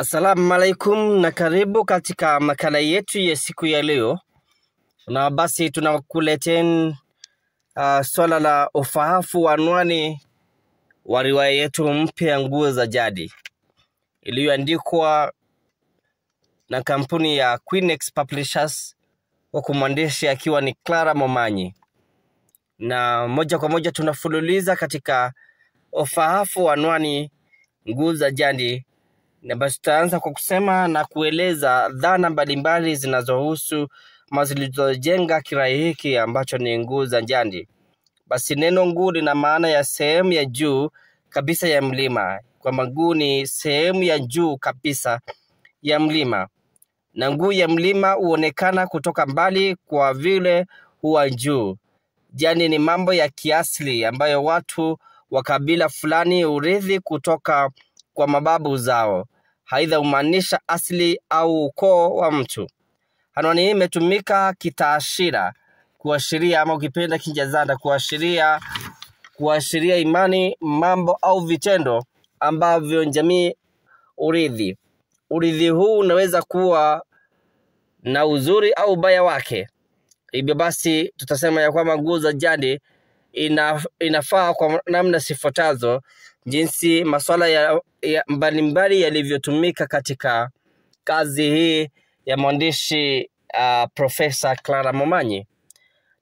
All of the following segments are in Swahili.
Assalamu alaikum na karibu katika makala yetu ya siku ya leo, na basi tunakuleteni uh, swala la ufahafu wa anwani wa riwaya yetu mpya Nguo za Jadi iliyoandikwa na kampuni ya Queenex Publishers, huku mwandishi akiwa ni Clara Momanyi, na moja kwa moja tunafululiza katika ufahafu wa anwani Nguo za Jadi basi tutaanza kwa kusema na kueleza dhana mbalimbali zinazohusu ma zilizojenga kirai hiki ambacho ni nguu za njandi. Basi neno nguu lina maana ya sehemu ya juu kabisa ya mlima, kwamba nguu ni sehemu ya juu kabisa ya mlima, na nguu ya mlima huonekana kutoka mbali kwa vile huwa juu. Jani ni mambo ya kiasili ambayo watu wa kabila fulani hurithi kutoka kwa mababu zao, haidha humaanisha asili au ukoo wa mtu. Anwani hii imetumika kitaashira kuashiria ama ukipenda Kinjazanda kuashiria kuashiria imani, mambo au vitendo ambavyo jamii urithi. Urithi huu unaweza kuwa na uzuri au ubaya wake. Hivyo basi tutasema ya kwamba nguo za jadi ina, inafaa kwa namna zifuatazo jinsi masuala ya, ya mbalimbali yalivyotumika katika kazi hii ya mwandishi uh, ah, Profesa Clara Momanyi.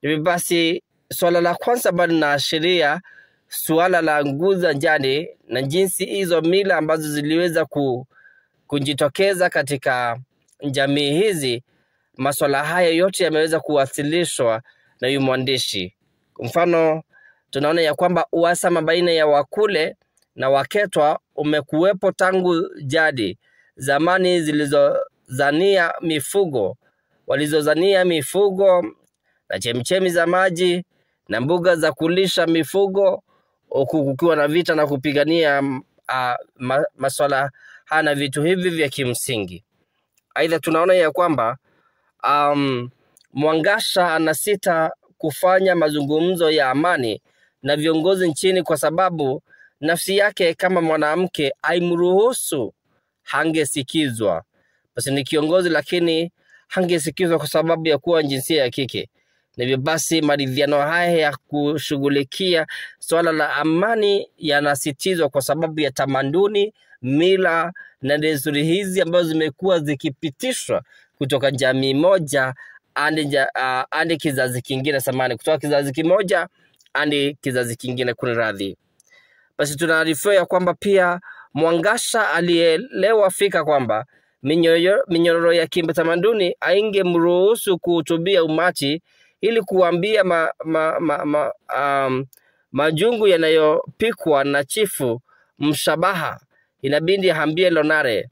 Hivyo basi, suala la kwanza ambalo linaashiria suala la nguza njani na jinsi hizo mila ambazo ziliweza ku, kujitokeza katika jamii hizi, masuala haya yote yameweza kuwasilishwa na huyu mwandishi. mfano, tunaona ya kwamba uhasama baina ya Wakule na Waketwa umekuwepo tangu jadi zamani zilizozania mifugo walizozania mifugo na chemchemi za maji na mbuga za kulisha mifugo, huku kukiwa na vita na kupigania ma, masuala haya na vitu hivi vya kimsingi. Aidha, tunaona ya kwamba um, Mwangasha anasita kufanya mazungumzo ya amani na viongozi nchini kwa sababu nafsi yake kama mwanamke aimruhusu, hangesikizwa. Basi ni kiongozi, lakini hangesikizwa kwa sababu ya kuwa jinsia ya kike. hivyo basi maridhiano haya ya kushughulikia swala la amani yanasitizwa kwa sababu ya tamaduni, mila na desturi hizi ambazo zimekuwa zikipitishwa kutoka jamii moja hadi ah, kizazi kingine, samani, kutoka kizazi kimoja hadi kizazi kingine. Kuni radhi. Basi tunaarifiwa ya kwamba pia Mwangasha alielewa fika kwamba minyororo ya ainge aingemruhusu kuhutubia umati ili kuambia ma, ma, ma, ma, um, majungu yanayopikwa na chifu mshabaha, inabidi hambie Lonare.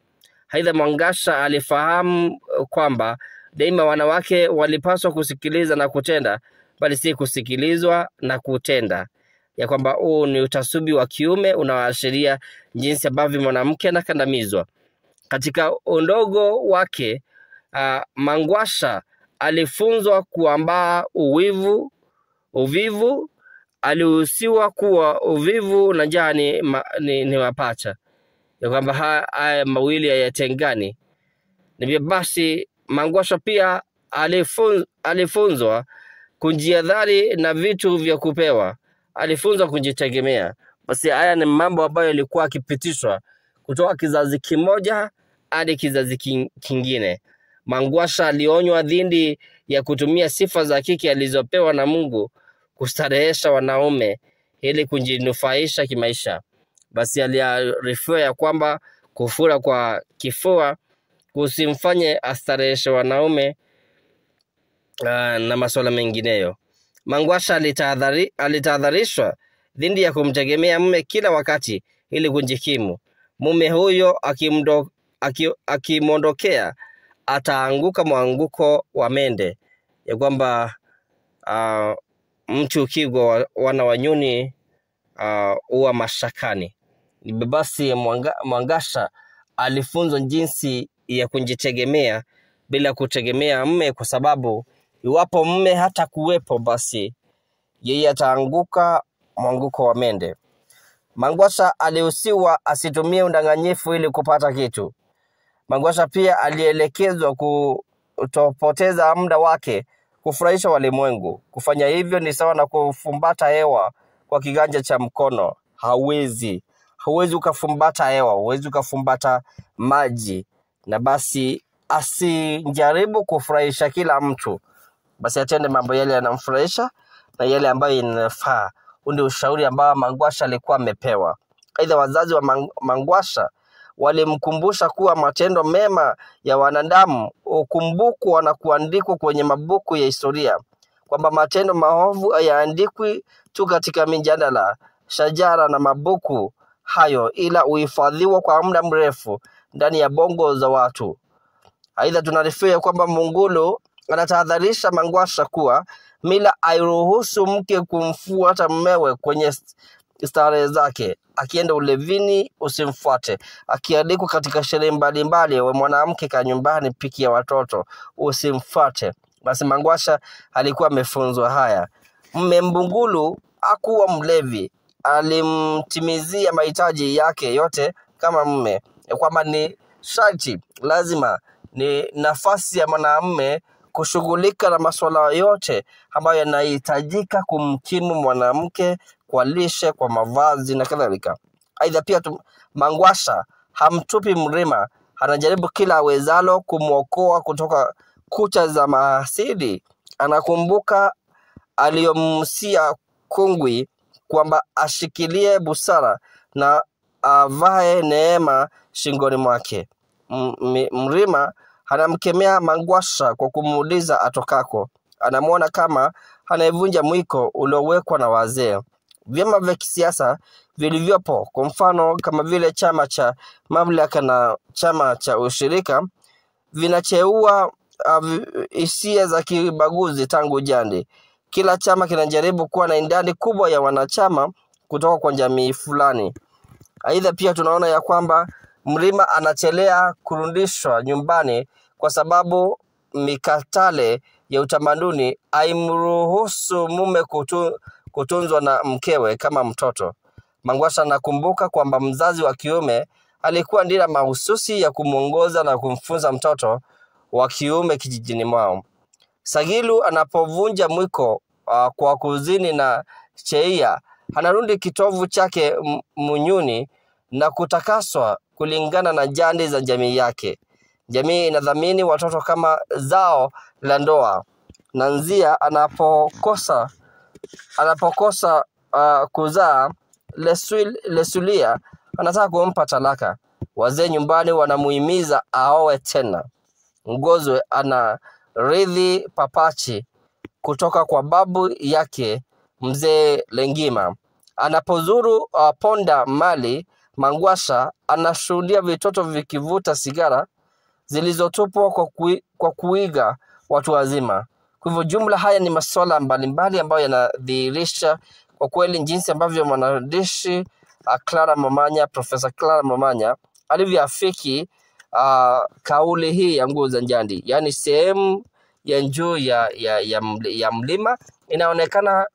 Aidha, Mwangasha alifahamu kwamba daima wanawake walipaswa kusikiliza na kutenda, bali si kusikilizwa na kutenda ya kwamba huu oh, ni utasubi wa kiume unaoashiria jinsi ambavyo mwanamke anakandamizwa. Katika undogo wake, uh, Mangwasha alifunzwa kuambaa uwivu, uvivu alihusiwa kuwa uvivu na njaa ni, ma, ni, ni mapacha, ya kwamba haya mawili hayatengani. Ndivyo basi Mangwasha pia alifunzwa kujihadhari na vitu vya kupewa alifunzwa kujitegemea. Basi haya ni mambo ambayo yalikuwa akipitishwa kutoka kizazi kimoja hadi kizazi kingine. Mangwasha alionywa dhidi ya kutumia sifa za kike alizopewa na Mungu kustarehesha wanaume ili kujinufaisha kimaisha. Basi aliarifiwa ya kwamba kufura kwa kifua kusimfanye astareheshe wanaume uh, na masuala mengineyo. Mangwasha alitahadharishwa dhidi ya kumtegemea mume kila wakati ili kujikimu. Mume huyo akimwondokea aki, ataanguka mwanguko wa mende, ya kwamba uh, mtu ukigwa wana wanyuni huwa uh, mashakani. Basi Mwangasha alifunzwa jinsi ya kujitegemea bila kutegemea mme, kwa sababu Iwapo mme hata kuwepo, basi yeye ataanguka mwanguko wa mende. Mangwasha alihusiwa asitumie udanganyifu ili kupata kitu. Mangwasha pia alielekezwa kutopoteza muda wake kufurahisha walimwengu. Kufanya hivyo ni sawa na kufumbata hewa kwa kiganja cha mkono. Hawezi, hauwezi ukafumbata hewa, huwezi ukafumbata maji, na basi asijaribu kufurahisha kila mtu basi atende mambo yale yanamfurahisha na yale ambayo inafaa. Huu ndio ushauri ambao Mangwasha alikuwa amepewa. Aidha, wazazi wa Mangwasha walimkumbusha kuwa matendo mema ya wanadamu hukumbukwa na kuandikwa kwenye mabuku ya historia, kwamba matendo maovu hayaandikwi tu katika mijadala, shajara na mabuku hayo, ila huhifadhiwa kwa muda mrefu ndani ya bongo za watu. Aidha, tunaarifiwa kwamba Mungulu anatahadharisha Mangwasha kuwa mila airuhusu mke kumfuata mmewe kwenye starehe zake. Akienda ulevini usimfuate. Akialikwa katika sherehe mbalimbali, we mwanamke, ka nyumbani, piki ya watoto, usimfuate. Basi Mangwasha alikuwa amefunzwa haya. Mme Mbungulu akuwa mlevi, alimtimizia mahitaji yake yote kama mme, kwamba ni sharti lazima ni nafasi ya mwanamume kushughulika na masuala yote ambayo yanahitajika kumkimu mwanamke kwa lishe, kwa mavazi na kadhalika. Aidha pia tum, Mangwasha hamtupi mrima, anajaribu kila awezalo kumwokoa kutoka kucha za mahasidi. Anakumbuka aliyomsia kungwi kwamba ashikilie busara na avae neema shingoni mwake. M mrima Anamkemea Mangwasha kwa kumuuliza atokako. Anamwona kama anayevunja mwiko uliowekwa na wazee. Vyama vya kisiasa vilivyopo, kwa mfano kama vile chama cha mamlaka na chama cha ushirika, vinacheua uh, hisia za kibaguzi tangu jadi. Kila chama kinajaribu kuwa na idadi kubwa ya wanachama kutoka kwa jamii fulani. Aidha, pia tunaona ya kwamba Mrima anachelea kurudishwa nyumbani kwa sababu mikatale ya utamaduni haimruhusu mume kutu, kutunzwa na mkewe kama mtoto. Mangwasha anakumbuka kwamba mzazi wa kiume alikuwa ndira mahususi ya kumwongoza na kumfunza mtoto wa kiume kijijini mwao. Sagilu anapovunja mwiko uh, kwa kuzini na Cheia anarudi kitovu chake Munyuni na kutakaswa kulingana na jandi za jamii yake. Jamii inadhamini watoto kama zao la ndoa, na nzia anapokosa anapokosa uh, kuzaa lesul, lesulia anataka kumpa talaka. Wazee nyumbani wanamuhimiza aoe tena. Ngozwe ana ridhi papachi kutoka kwa babu yake mzee Lengima. Anapozuru uh, Ponda Mali Mangwasha anashuhudia vitoto vikivuta sigara zilizotupwa kwa, kui, kwa kuiga watu wazima. Kwa hivyo jumla, haya ni masuala mbalimbali ambayo yanadhihirisha kwa kweli jinsi ambavyo mwanadishi uh, ah, Clara Mamanya, Profesa Clara Mamanya alivyoafiki uh, kauli hii ya nguo za jadi, yaani sehemu ya juu ya, ya, ya, ya mlima inaonekana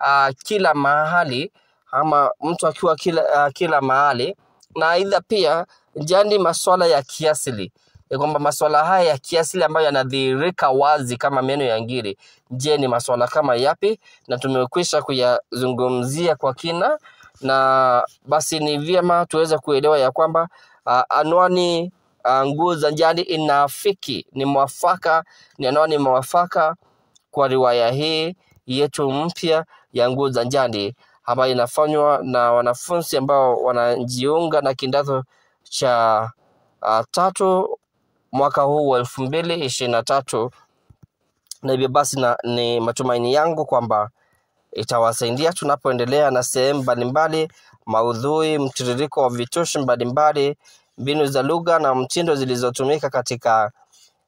uh, kila mahali ama mtu akiwa kila, uh, kila mahali, na aidha pia jani masuala ya kiasili ya kwamba masuala haya ya kiasili ambayo yanadhihirika wazi kama meno ya ngiri, je, ni masuala kama yapi? Na tumekwisha kuyazungumzia kwa kina, na basi ni vyema tuweze kuelewa ya kwamba uh, anwani uh, nguo za jandi inaafiki, ni mwafaka, ni anwani mwafaka kwa riwaya hii yetu mpya ya nguo za jandi ambayo inafanywa na wanafunzi ambao wanajiunga na kidato cha uh, tatu mwaka huu wa elfu mbili ishirini na tatu na hivyo basi na, ni matumaini yangu kwamba itawasaidia tunapoendelea na sehemu mbalimbali, maudhui, mtiririko wa vitushi mbalimbali, mbinu za lugha na mtindo zilizotumika katika,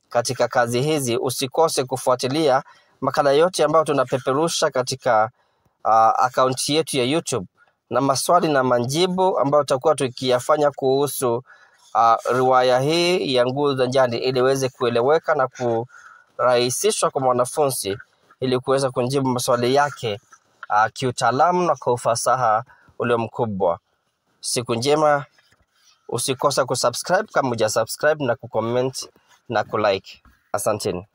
katika kazi hizi. Usikose kufuatilia makala yote ambayo tunapeperusha katika uh, akaunti yetu ya YouTube na maswali na majibu ambayo tutakuwa tukiyafanya kuhusu uh, riwaya hii ya Nguzo za Njani ili iweze kueleweka na kurahisishwa kwa mwanafunzi ili kuweza kujibu maswali yake uh, kiutaalamu na kwa ufasaha ulio mkubwa. Siku njema, usikosa kusubscribe kama hujasubscribe na kucomment na kulike. Asanteni.